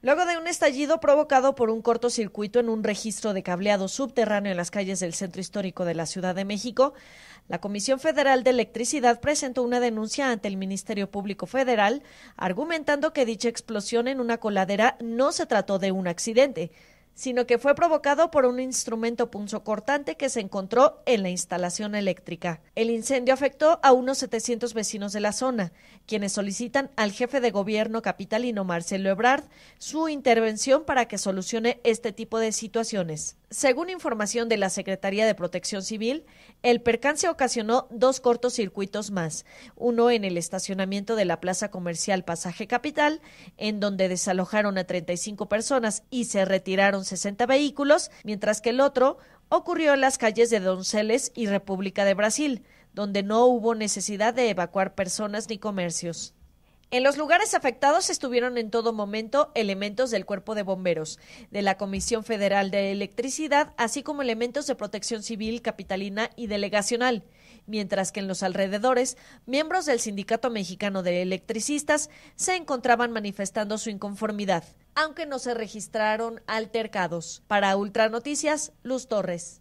Luego de un estallido provocado por un cortocircuito en un registro de cableado subterráneo en las calles del centro histórico de la Ciudad de México, la Comisión Federal de Electricidad presentó una denuncia ante el Ministerio Público Federal, argumentando que dicha explosión en una coladera no se trató de un accidente, sino que fue provocado por un instrumento punzocortante que se encontró en la instalación eléctrica. El incendio afectó a unos 700 vecinos de la zona, quienes solicitan al jefe de gobierno capitalino Marcelo Ebrard su intervención para que solucione este tipo de situaciones. Según información de la Secretaría de Protección Civil, el percance ocasionó dos cortocircuitos más, uno en el estacionamiento de la Plaza Comercial Pasaje Capital, en donde desalojaron a 35 personas y se retiraron 60 vehículos, mientras que el otro ocurrió en las calles de Donceles y República de Brasil, donde no hubo necesidad de evacuar personas ni comercios. En los lugares afectados estuvieron en todo momento elementos del Cuerpo de Bomberos, de la Comisión Federal de Electricidad, así como elementos de protección civil capitalina y delegacional, mientras que en los alrededores, miembros del Sindicato Mexicano de Electricistas se encontraban manifestando su inconformidad, aunque no se registraron altercados. Para Ultranoticias, Luz Torres.